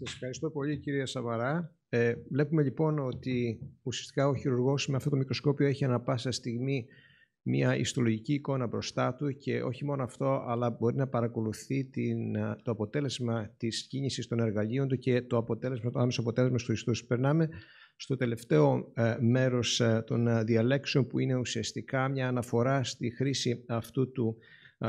Σας ευχαριστώ πολύ κύριε Σαβαρά. Ε, βλέπουμε λοιπόν ότι ουσιαστικά ο χειρουργός με αυτό το μικροσκόπιο έχει ανα πάσα στιγμή μια ιστολογική εικόνα μπροστά του και όχι μόνο αυτό, αλλά μπορεί να παρακολουθεί την, ε, το αποτέλεσμα της κίνησης των εργαλείων του και το, αποτέλεσμα, το άμεσο αποτέλεσμα στους ιστούς. Περνάμε στο τελευταίο ε, μέρος ε, των ε, διαλέξεων που είναι ουσιαστικά μια αναφορά στη χρήση αυτού του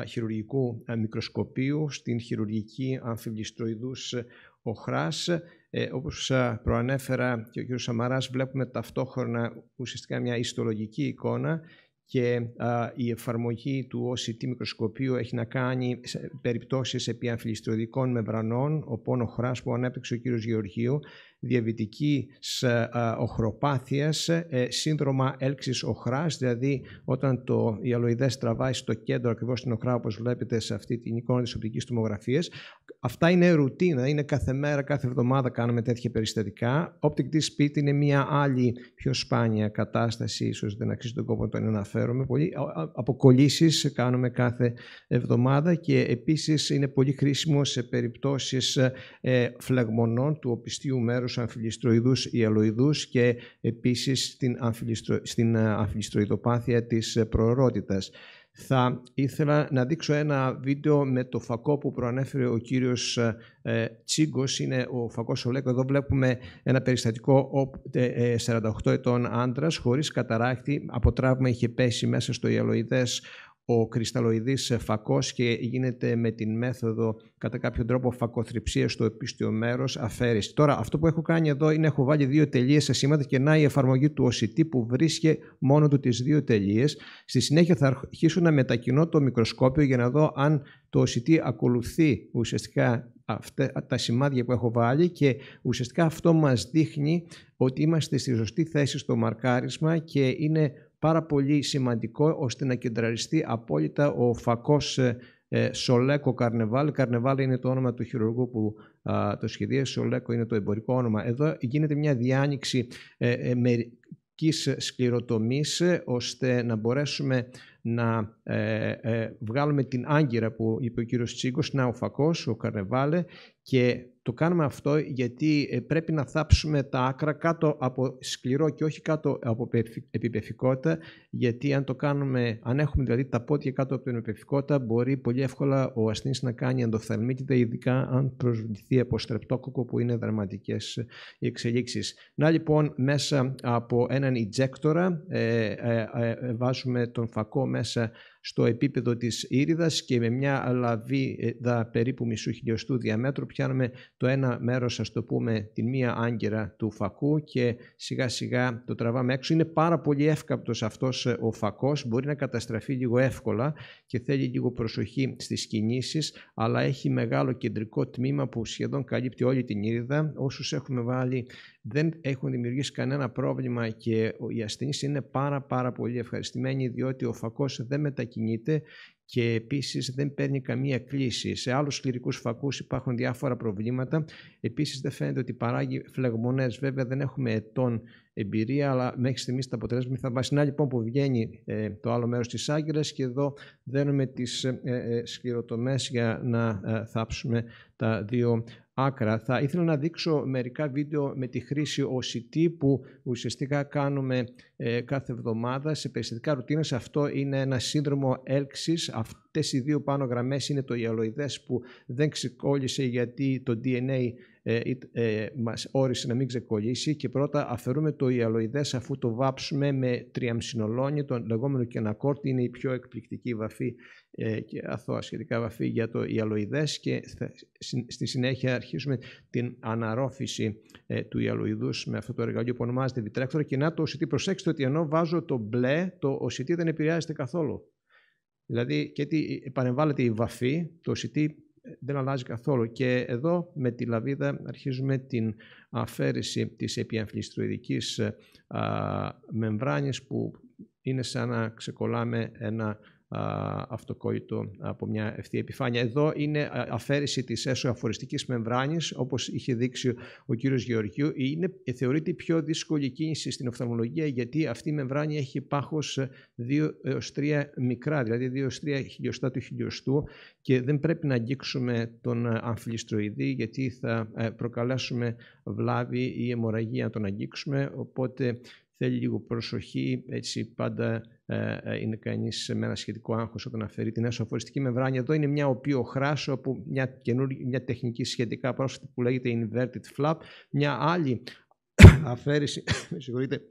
χειρουργικού μικροσκοπίου, στην χειρουργική αμφιβληστροειδούς ε, οχράς. Ε, όπως προανέφερα και ο κ. Σαμαράς, βλέπουμε ταυτόχρονα ουσιαστικά μια ιστολογική εικόνα και η εφαρμογή του OCT μικροσκοπίου έχει να κάνει σε περιπτώσεις επί αμφιλιστροειδικών μεμβρανών, ο πόνο χράς που ανέπτυξε ο κ. Γεωργίου, διαβητικής οχροπάθειας, ε, σύνδρομα έλξης οχράς, δηλαδή όταν το η τραβάει στο κέντρο ακριβώς στην οχρά, όπως βλέπετε σε αυτή την εικόνα της οπτικής τομογραφίας, Αυτά είναι ρουτίνα, είναι κάθε μέρα, κάθε εβδομάδα κάνουμε τέτοια περιστατικά. Optic Disc Optic-D-Speed είναι μια άλλη πιο σπάνια κατάσταση, ίσως δεν αξίζει τον κόπο να τον αναφέρομαι πολύ. Αποκολλήσεις κάνουμε κάθε εβδομάδα και επίσης είναι πολύ χρήσιμο σε περιπτώσεις ε, ε, φλεγμονών του οπιστίου μέρους αμφιλιστροειδούς ή αλοειδούς και επίσης στην ε, αμφιλιστροειδοπάθεια της προορότητας θα ήθελα να δείξω ένα βίντεο με το φακό που προανέφερε ο κύριος ε, ε, Τσίγκος, Είναι ο φακός Λέκο. Εδώ βλέπουμε ένα περιστατικό 48 ε, ετών άντρας χωρίς καταράκτη από τραύμα είχε πέσει μέσα στο ιαλοειδές ο κρυσταλλοειδής φακός και γίνεται με την μέθοδο κατά κάποιο τρόπο φακοθρυψίας στο επίστειο μέρος αφαίρεση. Τώρα αυτό που έχω κάνει εδώ είναι έχω βάλει δύο τελείες σε σήματα και να η εφαρμογή του OCT που βρίσκε μόνο του τις δύο τελείες. Στη συνέχεια θα αρχίσω να μετακινώ το μικροσκόπιο για να δω αν το OCT ακολουθεί ουσιαστικά αυτά, τα σημάδια που έχω βάλει και ουσιαστικά αυτό μας δείχνει ότι είμαστε στη σωστή θέση στο μαρκάρισμα και είναι πάρα πολύ σημαντικό ώστε να κεντραριστεί απόλυτα ο φακός ε, ε, Σολέκο Καρνεβάλ. Καρνεβάλ είναι το όνομα του χειρουργού που το σχεδίασε, Σολέκο είναι το εμπορικό όνομα. Εδώ γίνεται μια διάνοιξη ε, μερικής σκληροτομής ώστε να μπορέσουμε να βγάλουμε την άγκυρα που είπε ο κύριος Τσίγκος, να ο φακός, ο Καρνεβάλε και το κάνουμε αυτό γιατί ε, πρέπει να θάψουμε τα άκρα κάτω από σκληρό και όχι κάτω από επιπεφικότητα, γιατί αν το κάνουμε, αν έχουμε δηλαδή τα πόδια κάτω από την επιπεφικότητα, μπορεί πολύ εύκολα ο ασθενής να κάνει ενδοφθαλμίτιδα, ειδικά αν προσβληθεί από στρεπτόκοκο που είναι δραματικές οι ε, εξελίξεις. Να λοιπόν μέσα από έναν ε, ε, ε, βάζουμε τον φακό μέσα στο επίπεδο της ήρυδας και με μια λαβίδα περίπου μισού χιλιοστού διαμέτρου πιάνουμε το ένα μέρος, ας το πούμε, την μία άγκυρα του φακού και σιγά σιγά το τραβάμε έξω. Είναι πάρα πολύ εύκαπτος αυτός ε, ο φακός, μπορεί να καταστραφεί λίγο εύκολα και θέλει λίγο προσοχή στις κινήσεις, αλλά έχει μεγάλο κεντρικό τμήμα που σχεδόν καλύπτει όλη την ήριδα. Όσους έχουμε βάλει δεν έχουν δημιουργήσει κανένα πρόβλημα και οι ασθενείς είναι πάρα πάρα πολύ ευχαριστημένοι διότι ο φακός δεν μετακινείται μετακινείται και επίσης δεν παίρνει καμία κλίση. Σε άλλους σκληρικούς φακούς υπάρχουν διάφορα προβλήματα. Επίσης δεν φαίνεται ότι παράγει φλεγμονές. Βέβαια δεν έχουμε ετών εμπειρία, αλλά μέχρι στιγμής τα αποτελέσματα θα βάσει. Να λοιπόν που βγαίνει ε, το άλλο μέρος της άγκυρας και εδώ δένουμε τις ε, ε, ε σκληροτομές για να θάψουμε τα δύο άκρα. Θα ήθελα να δείξω μερικά βίντεο με τη χρήση OCT που ουσιαστικά κάνουμε ε, κάθε εβδομάδα σε περιστατικά ρουτίνες. Αυτό είναι ένα σύνδρομο έλξης. Αυτές οι δύο πάνω γραμμές είναι το ιαλοειδές που δεν ξεκόλλησε γιατί το DNA ε, ε, μας όρισε να μην ξεκολλήσει και πρώτα αφαιρούμε το ιαλοειδές αφού το βάψουμε με τριαμσινολόνι, το λεγόμενο κενακόρτι είναι η πιο εκπληκτική βαφή ε, και αθώα σχετικά βαφή για το ιαλοειδές και στη συνέχεια αρχίζουμε την αναρρόφηση ε, του ιαλοειδούς με αυτό το εργαλείο που ονομάζεται βιτρέκτορα και να το οσιτή, προσέξτε ότι ενώ βάζω το μπλε, το οσιτή δεν επηρεάζεται καθόλου. Δηλαδή και τι ε, παρεμβάλλεται η βαφή, το οσιτή δεν αλλάζει καθόλου. Και εδώ με τη λαβίδα αρχίζουμε την αφαίρεση της επιαμφιλιστροειδικής μεμβράνης που είναι σαν να ξεκολλάμε ένα αυτοκόητο από μια ευθεία επιφάνεια. Εδώ είναι αφαίρεση της αφοριστικής μεμβράνης, όπως είχε δείξει ο κύριος Γεωργίου. Είναι, θεωρείται η πιο δύσκολη κίνηση στην οφθαμολογία, γιατί αυτή η μεμβράνη έχει πάχος 2 3 μικρά, δηλαδή 2 3 χιλιοστά του χιλιοστού και δεν πρέπει να αγγίξουμε τον αμφιλιστροειδή, γιατί θα ε, προκαλέσουμε βλάβη ή αιμορραγία να τον αγγίξουμε, οπότε θέλει λίγο προσοχή, έτσι πάντα ε, ε, είναι κανείς με ένα σχετικό άγχος όταν αφαιρεί την με μεμβράνη. Εδώ είναι μια χράσο από μια, μια τεχνική σχετικά πρόσφατη που λέγεται inverted flap. Μια άλλη αφαίρεση, συγχωρείτε,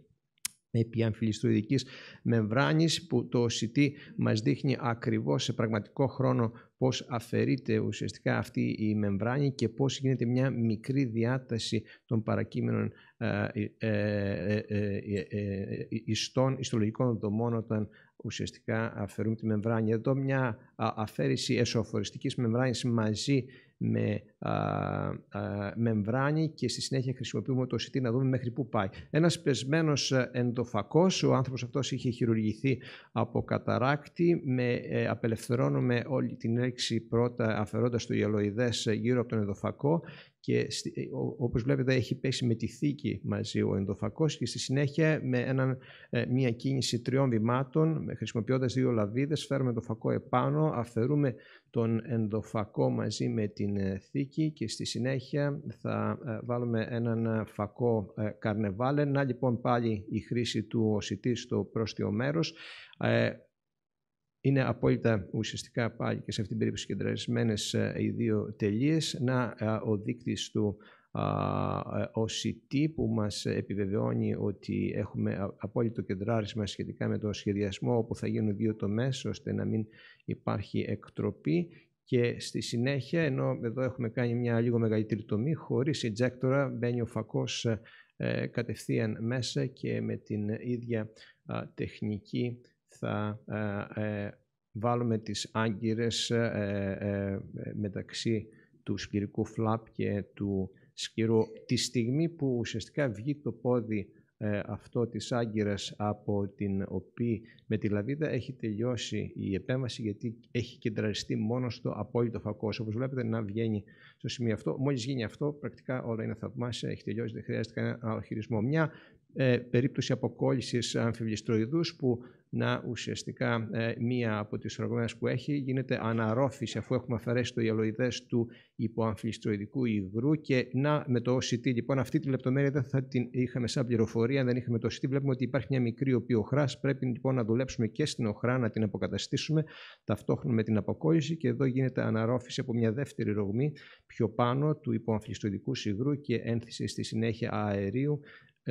επί αμφιλιστροειδικής μεμβράνης που το CT μας δείχνει ακριβώς σε πραγματικό χρόνο πώς αφαιρείται ουσιαστικά αυτή η μεμβράνη και πώς γίνεται μια μικρή διάταση των παρακείμενων ε, ε, ε, ιστών, ιστολογικών δομών όταν ουσιαστικά αφαιρούμε τη μεμβράνη. Εδώ μια αφαίρεση εσωφοριστικής μεμβράνης μαζί με α, μεμβράνη και στη συνέχεια χρησιμοποιούμε το CT να δούμε μέχρι πού πάει. Ένας πεσμένος ε, εντοφακός, ο άνθρωπος αυτός είχε χειρουργηθεί από καταράκτη, με, ε, απελευθερώνουμε όλη την έλξη πρώτα αφαιρώντας το ιελοειδές γύρω από τον εντοφακό και ε, όπως βλέπετε έχει πέσει με τη θήκη μαζί ο ενδοφακός και στη συνέχεια με έναν, μια κίνηση τριών βημάτων χρησιμοποιώντας δύο λαβίδες φέρουμε το φακό επάνω, αφαιρούμε τον ενδοφακό μαζί με την ε, θήκη και στη συνέχεια θα ε, βάλουμε έναν ε, φακό καρνεβάλε. Να λοιπόν πάλι η χρήση του οσιτή στο πρόστιο μέρος. Είναι απόλυτα ουσιαστικά πάλι και σε αυτήν την περίπτωση κεντραρισμένες οι δύο τελείες. Να ο δείκτης του ε, ο CT που μας επιβεβαιώνει ότι έχουμε απόλυτο κεντράρισμα σχετικά με το σχεδιασμό όπου θα γίνουν δύο τομές ώστε να μην υπάρχει εκτροπή και στη συνέχεια, ενώ εδώ έχουμε κάνει μια λίγο μεγαλύτερη τομή, χωρίς ejectora μπαίνει ο φακός ε, κατευθείαν μέσα και με την ίδια τεχνική θα ε, βάλουμε τις άγκυρες μεταξύ του σκληρικού φλαπ και του σκυρού. Τη στιγμή που ουσιαστικά βγει το πόδι ε, αυτό της Άγκυρας από την οποία με τη Λαβίδα έχει τελειώσει η επέμβαση γιατί έχει κεντραριστεί μόνος στο απόλυτο φακός. Όπως βλέπετε να βγαίνει στο σημείο αυτό. Μόλις γίνει αυτό πρακτικά όλα είναι θαυμάσια, έχει τελειώσει, δεν χρειάζεται κανένα χειρισμό. Μια ε, περίπτωση αποκόλλησης αμφιβληστροειδούς που να ουσιαστικά ε, μία από τις οργανές που έχει γίνεται αναρρόφηση αφού έχουμε αφαιρέσει το ιαλοειδές του υποαμφιλιστροειδικού υγρού και να με το OCT. Λοιπόν, αυτή τη λεπτομέρεια δεν θα την είχαμε σαν πληροφορία, δεν είχαμε το OCT. Βλέπουμε ότι υπάρχει μια μικρή οπιοχράς. Πρέπει λοιπόν να δουλέψουμε και στην οχρά να την αποκαταστήσουμε ταυτόχρονα με την αποκόλληση και εδώ γίνεται αναρρόφηση από μια δεύτερη ρογμή πιο πάνω του υποαμφιλιστροειδικού υγρού και ένθιση στη συνέχεια αερίου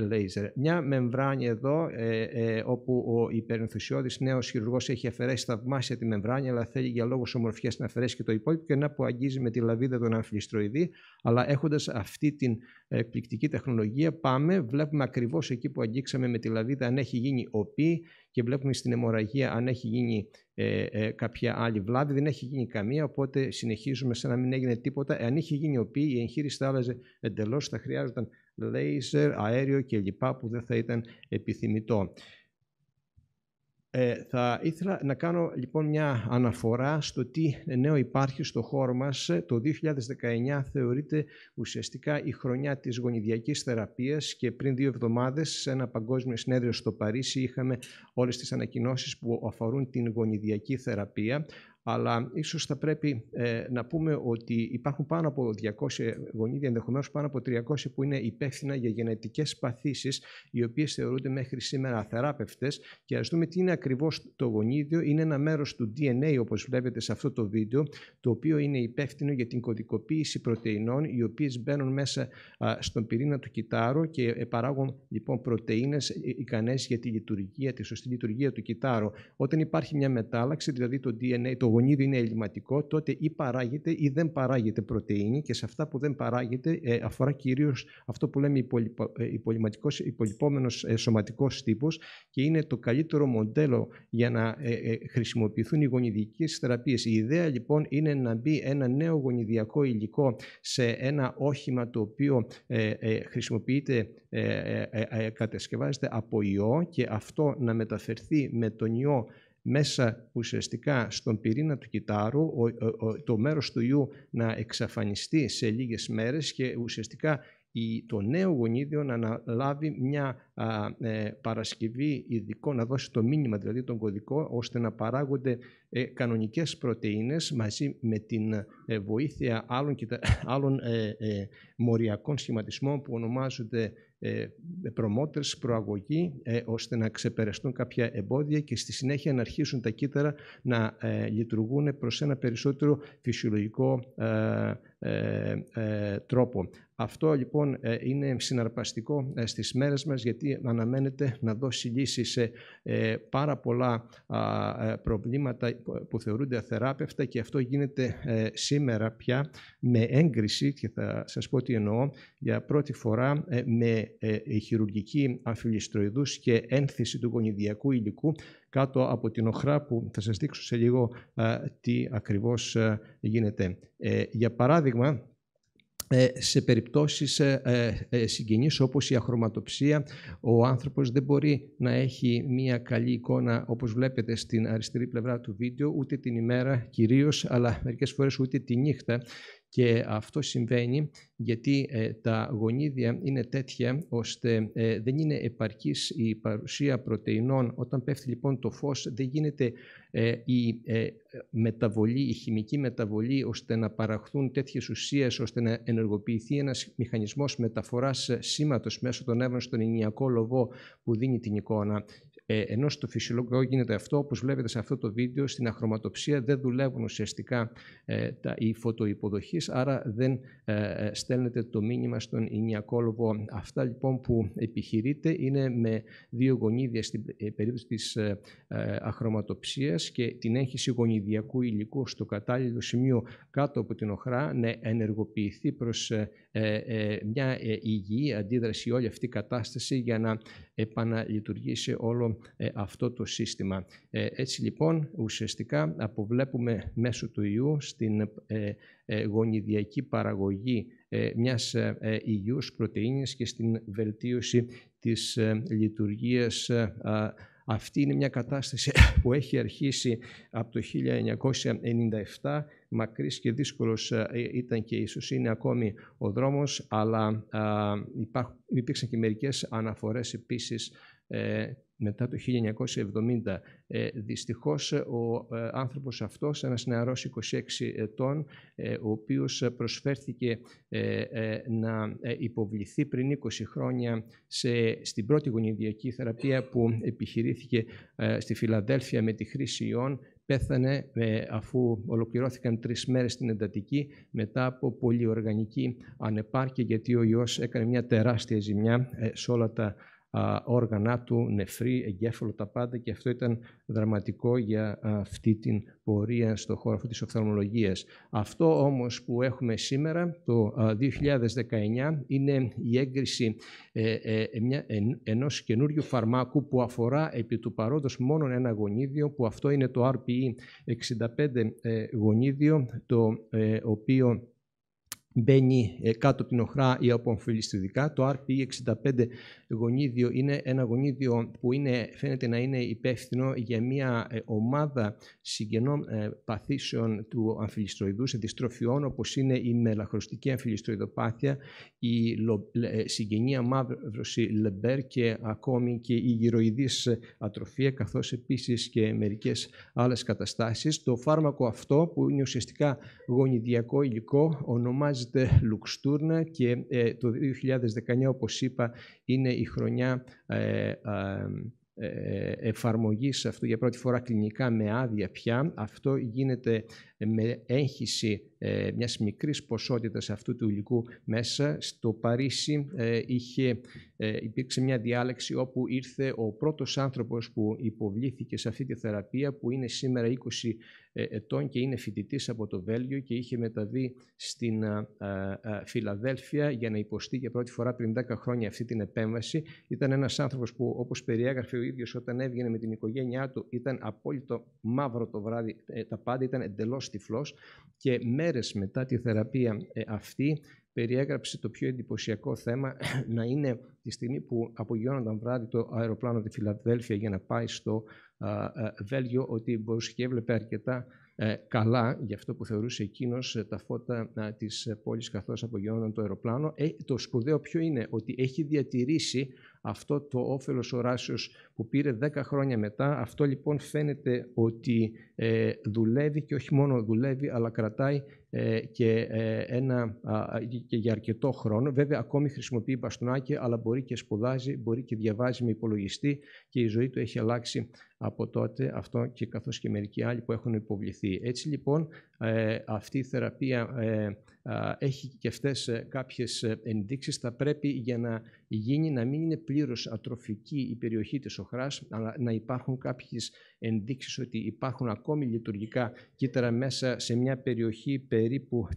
λέιζερ. Μια μεμβράνη εδώ, ε, ε όπου ο υπερενθουσιώδης νέος χειρουργός έχει αφαιρέσει θαυμάσια τη μεμβράνη, αλλά θέλει για λόγους ομορφιάς να αφαιρέσει και το υπόλοιπο και να που αγγίζει με τη λαβίδα τον αμφιλιστροειδή, αλλά έχοντας αυτή την εκπληκτική τεχνολογία πάμε, βλέπουμε ακριβώς εκεί που αγγίξαμε με τη λαβίδα αν έχει γίνει οπή και βλέπουμε στην αιμορραγία αν έχει γίνει ε, ε, κάποια άλλη βλάβη. Δεν έχει γίνει καμία, οπότε συνεχίζουμε σαν να μην έγινε τίποτα. αν είχε γίνει οπή, η εγχείρηση θα άλλαζε εντελώς, θα χρειάζονταν λέιζερ, αέριο κλπ. που δεν θα ήταν επιθυμητό. Ε, θα ήθελα να κάνω λοιπόν μια αναφορά στο τι νέο υπάρχει στο χώρο μας. Το 2019 θεωρείται ουσιαστικά η χρονιά της γονιδιακής θεραπείας και πριν δύο εβδομάδες σε ένα παγκόσμιο συνέδριο στο Παρίσι είχαμε όλες τις ανακοινώσεις που αφορούν την γονιδιακή θεραπεία αλλά ίσως θα πρέπει ε, να πούμε ότι υπάρχουν πάνω από 200 γονίδια, ενδεχομένως, πάνω από 300 που είναι υπεύθυνα για γενετικές παθήσεις, οι οποίες θεωρούνται μέχρι σήμερα αθεράπευτες. Και ας δούμε τι είναι ακριβώς το γονίδιο. Είναι ένα μέρος του DNA, όπως βλέπετε σε αυτό το βίντεο, το οποίο είναι υπεύθυνο για την κωδικοποίηση πρωτεϊνών, οι οποίες μπαίνουν μέσα στον πυρήνα του κυτάρου και παράγουν λοιπόν πρωτεΐνες ικανές για τη λειτουργία, τη σωστή λειτουργία του κυτάρου. Όταν υπάρχει μια μετάλλαξη, δηλαδή το DNA, το γονίδιο είναι ελληματικό, τότε ή παράγεται ή δεν παράγεται πρωτεΐνη και σε αυτά που δεν παράγεται ε, αφορά κυρίως αυτό που λέμε ε, υπολοιπόμενος υπολοιπόμενος ε, σωματικός τύπος και είναι το καλύτερο μοντέλο για να ε, χρησιμοποιηθούν οι γονιδικές θεραπείες. Η ιδέα λοιπόν είναι να μπει ένα νέο γονιδιακό υλικό σε ένα όχημα το οποίο χρησιμοποιείται, κατασκευάζεται από ιό και αυτό να μεταφερθεί με τον ιό μέσα ουσιαστικά στον πυρήνα του κυτάρου, το μέρος του ιού να εξαφανιστεί σε λίγες μέρες και ουσιαστικά η, το νέο γονίδιο να αναλάβει μια ε, παρασκευή ειδικό, να δώσει το μήνυμα δηλαδή τον κωδικό, ώστε να παράγονται ε, κανονικές πρωτεΐνες μαζί με την ε, βοήθεια άλλων, άλλων μοριακών σχηματισμών που ονομάζονται ε, promoters, προαγωγή, ε, ώστε να ξεπεραστούν κάποια εμπόδια και στη συνέχεια να αρχίσουν τα κύτταρα να ε, λειτουργούν προς ένα περισσότερο φυσιολογικό ε, ε, τρόπο. Αυτό λοιπόν ε, είναι συναρπαστικό στις μέρες μας γιατί αναμένεται να δώσει λύση σε πάρα πολλά προβλήματα που θεωρούνται αθεράπευτα και αυτό γίνεται σήμερα πια με έγκριση και θα σας πω τι εννοώ για πρώτη φορά με χειρουργική αμφιλιστροειδούς και ένθεση του γονιδιακού υλικού κάτω από την οχρά που θα σας δείξω σε λίγο τι ακριβώς γίνεται. Ε, για παράδειγμα, ε, σε περιπτώσεις ε, συγγενείς όπως η αχρωματοψία ο άνθρωπος δεν μπορεί να έχει μια καλή εικόνα όπως βλέπετε στην αριστερή πλευρά του βίντεο ούτε την ημέρα κυρίως αλλά μερικές φορές ούτε τη νύχτα και αυτό συμβαίνει γιατί ε, τα γονίδια είναι τέτοια ώστε ε, δεν είναι επαρκής η παρουσία πρωτεϊνών. Όταν πέφτει λοιπόν το φως δεν γίνεται ε, η μεταβολή, η χημική μεταβολή ώστε να παραχθούν τέτοιες ουσίες ώστε να ενεργοποιηθεί ένας μηχανισμός μεταφοράς σήματος μέσω των νεύρων στον ενιακό λογό που δίνει την εικόνα. Ε, ενώ στο φυσιολογικό γίνεται αυτό, όπως βλέπετε σε αυτό το βίντεο, στην αχρωματοψία δεν δουλεύουν ουσιαστικά ε, τα, οι φωτοϋποδοχείς, άρα δεν ε, ε στέλνετε το μήνυμα στον λόγο. Αυτά λοιπόν που επιχειρείτε είναι με δύο γονίδια στην ε, περίπτωση της ε, αχρωματοψίας και την έγχυση γονιδιακού υλικού στο κατάλληλο σημείο κάτω από την οχρά να ενεργοποιηθεί προς μια υγιή αντίδραση όλη αυτή η κατάσταση για να επαναλειτουργήσει όλο ε, αυτό το σύστημα. Ε, έτσι λοιπόν ουσιαστικά αποβλέπουμε μέσω του ιού στην ε, γονιδιακή παραγωγή μιας υγιούς πρωτεΐνης και στην βελτίωση της λειτουργίας αυτή είναι μια κατάσταση που έχει αρχίσει από το 1997. Μακρύς και δύσκολος ήταν και ίσως είναι ακόμη ο δρόμος, αλλά υπήρξαν και μερικές αναφορές επίσης μετά το 1970. Ε, δυστυχώς ε, ο ε, άνθρωπος αυτός, ένας νεαρός 26 ετών, ε, ο οποίος προσφέρθηκε να υποβληθεί πριν 20 χρόνια σε, στην πρώτη γονιδιακή θεραπεία που επιχειρήθηκε στη Φιλαδέλφια με τη χρήση ιών, πέθανε αφού ολοκληρώθηκαν τρεις μέρες στην εντατική μετά από πολυοργανική ανεπάρκεια γιατί ο ιός έκανε μια τεράστια ζημιά σε όλα τα όργανά του, νεφρή, εγκέφαλο, τα πάντα και αυτό ήταν δραματικό για αυτή την πορεία στο χώρο αυτή της οφθαλμολογίας. Αυτό όμως που έχουμε σήμερα, το 2019, είναι η έγκριση ε, ε, ε, ενός καινούριου φαρμάκου που αφορά επί του παρόντος μόνο ένα γονίδιο, που αυτό είναι το RPE 65 γονίδιο, το οποίο μπαίνει ε, κάτω από την οχρά ή από αμφιλιστροειδικά. Το rpe 65 γονίδιο είναι ένα γονίδιο που είναι, φαίνεται να είναι υπεύθυνο για μια ε, ομάδα συγγενών ε, παθήσεων του αμφιλιστροειδούς, δυστροφιών όπως είναι η μελαχρωστική αμφιλιστροειδοπάθεια, η συγγενή αμαύρωση Λεμπέρ και ακόμη και η γυροειδής ατροφία, καθώς επίσης και μερικές άλλες καταστάσεις. Το φάρμακο αυτό που είναι ουσιαστικά γονιδιακό υλικό ονομάζεται ονομάζεται Λουξτούρνα και ε, το 2019, όπως είπα, είναι η χρονιά ε, ε, ε, εφαρμογής αυτού για πρώτη φορά κλινικά με άδεια πια. Αυτό γίνεται με έγχυση μιας μικρής ποσότητας αυτού του υλικού μέσα. Στο Παρίσι είχε, υπήρξε μια διάλεξη όπου ήρθε ο πρώτος άνθρωπος που υποβλήθηκε σε αυτή τη θεραπεία που είναι σήμερα 20 ε, ετών και είναι φοιτητής από το Βέλγιο και είχε μεταβεί στην ε, ε, Φιλαδέλφια για να υποστεί για πρώτη φορά πριν 10 χρόνια αυτή την επέμβαση. Ήταν ένας άνθρωπος που όπως περιέγραφε ο ίδιος όταν έβγαινε με την οικογένειά του ήταν απόλυτο μαύρο το βράδυ, τα πάντα ήταν εντελώς τυφλός και μέρες μετά τη θεραπεία αυτή περιέγραψε το πιο εντυπωσιακό θέμα να είναι τη στιγμή που απογειώνονταν βράδυ το αεροπλάνο τη Φιλαδέλφια για να πάει στο Βέλγιο ότι μπορούσε και έβλεπε αρκετά ε, καλά για αυτό που θεωρούσε εκείνος ε, τα φώτα της ε, πόλης καθώς απογειώνονταν το αεροπλάνο. το σπουδαίο ποιο είναι ότι έχει διατηρήσει αυτό το όφελος οράσεως που πήρε 10 χρόνια μετά. Αυτό λοιπόν φαίνεται ότι δουλεύει και όχι μόνο δουλεύει αλλά κρατάει ε, και, ε, ένα, και για αρκετό χρόνο. Βέβαια, ακόμη χρησιμοποιεί μπαστούνάκι, αλλά μπορεί και σπουδάζει, μπορεί και διαβάζει με υπολογιστή και η ζωή του έχει αλλάξει από τότε αυτό και καθώς και μερικοί άλλοι που έχουν υποβληθεί. Έτσι λοιπόν ε, αυτή η θεραπεία έχει και αυτές κάποιες ενδείξεις. Θα πρέπει για να γίνει να μην είναι πλήρως ατροφική η περιοχή της οχράς, αλλά να υπάρχουν κάποιες ενδείξεις ότι υπάρχουν ακόμη λειτουργικά κύτταρα μέσα σε μια περιοχή περίπου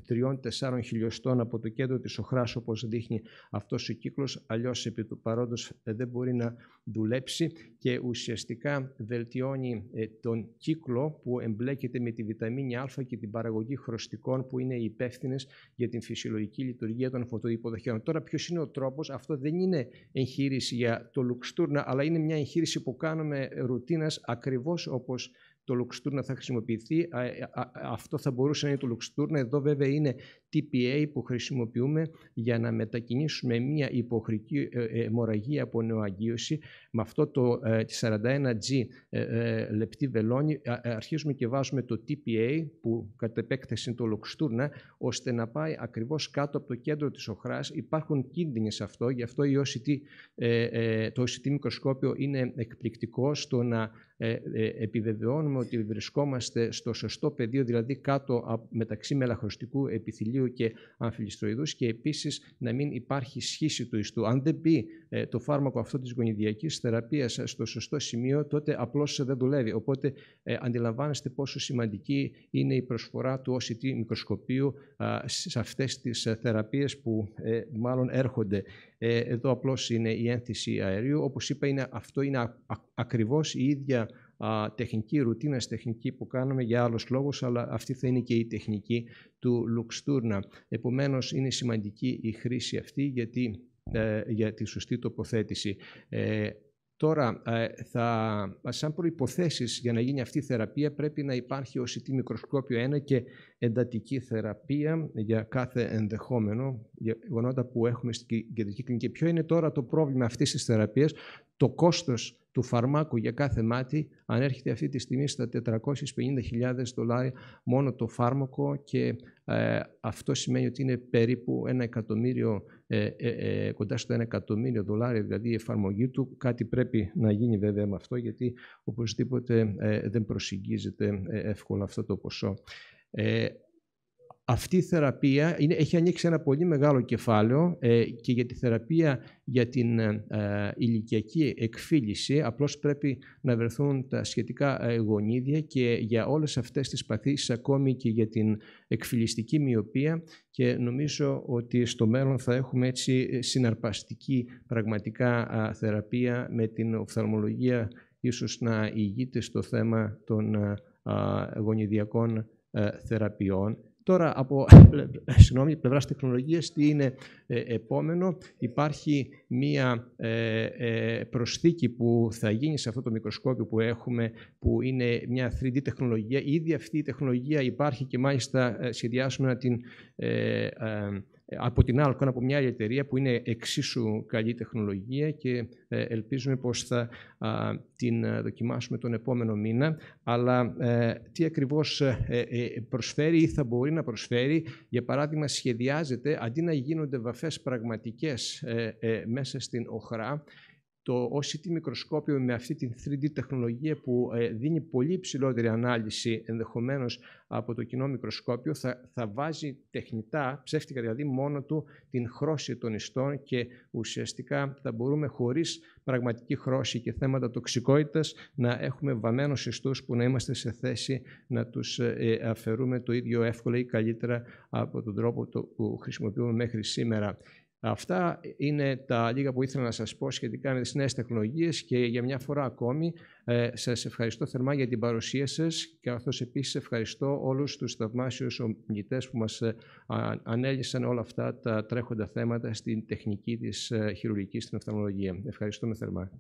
3-4 χιλιοστών από το κέντρο της οχράς, όπως δείχνει αυτός ο κύκλος, αλλιώς επί του παρόντος ε, δεν μπορεί να δουλέψει και ουσιαστικά βελτιώνει ε, τον κύκλο που εμπλέκεται με τη βιταμίνη Α και την παραγωγή χρωστικών που είναι υπεύθυνες για την φυσιολογική λειτουργία των φωτοϊποδοχείων. Τώρα, ποιος είναι ο τρόπος, αυτό δεν είναι εγχείρηση για το Λουξτούρνα, αλλά είναι μια εγχείρηση που κάνουμε ρουτίνας ακριβώς όπως το λουξτούρνα θα χρησιμοποιηθεί. Ε, αυτό θα μπορούσε να είναι το λουξτούρνα. Εδώ βέβαια είναι TPA που χρησιμοποιούμε για να μετακινήσουμε μια υποχρική ε, ε, μοραγία από νεοαγίωση. Με αυτό το 41G λεπτή βελόνι αρχίζουμε και βάζουμε το TPA που κατ' επέκταση είναι το λουξτούρνα ώστε να πάει ακριβώς κάτω από το κέντρο της οχράς. Υπάρχουν κίνδυνες σε αυτό, γι' αυτό η το OCT μικροσκόπιο είναι εκπληκτικό στο να ε, ε, επιβεβαιώνουμε ότι βρισκόμαστε στο σωστό πεδίο, δηλαδή κάτω μεταξύ μελαχρωστικού επιθυλίου και αμφιλιστροειδούς και επίσης να μην υπάρχει σχήση του ιστού. Αν δεν μπει ε, το φάρμακο αυτό της γονιδιακής θεραπείας στο σωστό σημείο, τότε απλώς δεν δουλεύει. Οπότε αντιλαμβάνεστε πόσο σημαντική είναι η προσφορά του OCT μικροσκοπίου σε αυτές τις θεραπείες που μάλλον έρχονται. Ε, εδώ απλώς είναι η ένθυση αερίου. Όπως είπα, είναι, αυτό είναι ακριβώς η ίδια τεχνική ρουτίνα, τεχνική που κάνουμε για άλλους λόγους, αλλά αυτή θα είναι και η τεχνική του Λουξτούρνα. Επομένως, είναι σημαντική η χρήση αυτή γιατί, ε, για τη σωστή τοποθέτηση. Ε, Τώρα, ε, θα, ε, σαν προποθέσει για να γίνει αυτή η θεραπεία πρέπει να υπάρχει CT μικροσκόπιο 1 και εντατική θεραπεία για κάθε ενδεχόμενο για γονότα που έχουμε στην κεντρική κλινική. Ποιο είναι τώρα το πρόβλημα αυτής της θεραπείας, το κόστος του φαρμάκου για κάθε μάτι ανέρχεται αυτή τη στιγμή στα 450.000 δολάρια μόνο το φάρμακο και ε, αυτό σημαίνει ότι είναι περίπου ένα εκατομμύριο, ε, ε, κοντά στο ένα εκατομμύριο δολάρια, δηλαδή η εφαρμογή του. Κάτι πρέπει να γίνει βέβαια με αυτό, γιατί οπωσδήποτε δεν προσεγγίζεται εύκολα αυτό το ποσό αυτή η θεραπεία έχει ανοίξει ένα πολύ μεγάλο κεφάλαιο ε, και για τη θεραπεία για την ε, ηλικιακή εκφύληση απλώς πρέπει να βρεθούν τα σχετικά ε, γονίδια και για όλες αυτές τις παθήσεις ακόμη και για την εκφυλιστική μοιοπία και νομίζω ότι στο μέλλον θα έχουμε έτσι συναρπαστική πραγματικά θεραπεία με την οφθαλμολογία ίσως να ηγείται στο θέμα των γονιδιακών ε, θεραπείων Τώρα, από συγγνώμη, πλευράς τεχνολογίας, τι είναι ε, επόμενο. Υπάρχει μία ε, ε, προσθήκη που θα γίνει σε αυτό το μικροσκόπιο που έχουμε, που είναι μια 3D τεχνολογία. Ήδη αυτή η τεχνολογία υπάρχει και μάλιστα σχεδιάσουμε να την από την Alcon, από μια άλλη εταιρεία που είναι εξίσου καλή τεχνολογία και ε, ελπίζουμε πως θα την ε, δοκιμάσουμε τον επόμενο μήνα. Αλλά ε, τι ακριβώς προσφέρει ή θα μπορεί να προσφέρει. Για παράδειγμα, σχεδιάζεται αντί να γίνονται βαφές πραγματικές μέσα στην οχρά, το OCT μικροσκόπιο με αυτή την 3D τεχνολογία που ε, δίνει πολύ υψηλότερη ανάλυση ενδεχομένως από το κοινό μικροσκόπιο θα, θα βάζει τεχνητά, ψεύτικα δηλαδή μόνο του την χρώση των ιστών και ουσιαστικά θα μπορούμε χωρίς πραγματική χρώση και θέματα τοξικότητας να έχουμε βαμμένους ιστούς που να είμαστε σε θέση να τους ε, ε, αφαιρούμε το ίδιο εύκολα ή καλύτερα από τον τρόπο που χρησιμοποιούμε μέχρι σήμερα. Αυτά είναι τα λίγα που ήθελα να σας πω σχετικά με τις νέες τεχνολογίες και για μια φορά ακόμη ε, σας ευχαριστώ θερμά για την παρουσία σας καθώς επίσης ευχαριστώ όλους τους θαυμάσιους ομιλητές που μας ε, ανέλησαν όλα αυτά τα τρέχοντα θέματα στην τεχνική της ε, χειρουργικής στην Ευχαριστώ Ευχαριστούμε θερμά.